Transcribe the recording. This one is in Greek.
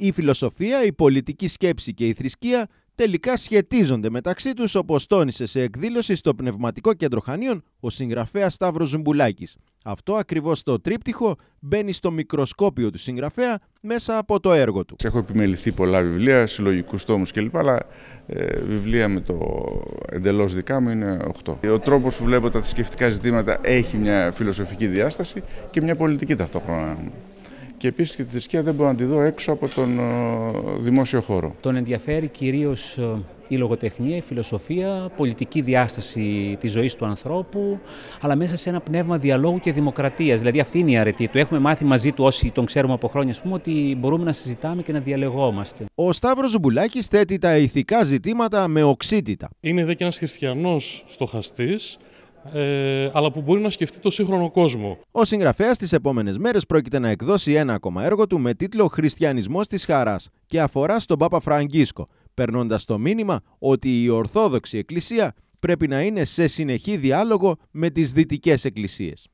Η φιλοσοφία, η πολιτική σκέψη και η θρησκεία τελικά σχετίζονται μεταξύ τους όπως τόνισε σε εκδήλωση στο Πνευματικό Κέντρο Χανίων ο συγγραφέας Σταύρος Ζουμπουλάκης. Αυτό ακριβώς το τρίπτυχο μπαίνει στο μικροσκόπιο του συγγραφέα μέσα από το έργο του. Έχω επιμεληθεί πολλά βιβλία, συλλογικούς τόμους κλπ. Αλλά ε, βιβλία με το εντελώς δικά μου είναι 8. Ο τρόπος που βλέπω τα θρησκευτικά ζητήματα έχει μια φιλοσοφική διάσταση και μια πολιτική ταυτόχρονα και επίσης και τη θρησκεία δεν μπορώ να τη δω έξω από τον ε, δημόσιο χώρο. Τον ενδιαφέρει κυρίως ε, η λογοτεχνία, η φιλοσοφία, πολιτική διάσταση της ζωής του ανθρώπου, αλλά μέσα σε ένα πνεύμα διαλόγου και δημοκρατίας. Δηλαδή, αυτή είναι η αρετή του. Έχουμε μάθει μαζί του, όσοι τον ξέρουμε από χρόνια, πούμε, ότι μπορούμε να συζητάμε και να διαλεγόμαστε. Ο Σταύρος Ζουμπουλάκης θέτει τα ηθικά ζητήματα με οξύτητα. Είναι δε και ένας χριστιανός στοχαστής ε, αλλά που μπορεί να σκεφτεί το σύγχρονο κόσμο. Ο συγγραφέας τις επόμενες μέρες πρόκειται να εκδώσει ένα ακόμα έργο του με τίτλο Χριστιανισμός της Χαράς και αφορά στον Πάπα Φραγκίσκο, περνώντας το μήνυμα ότι η Ορθόδοξη Εκκλησία πρέπει να είναι σε συνεχή διάλογο με τις δυτικές εκκλησίες.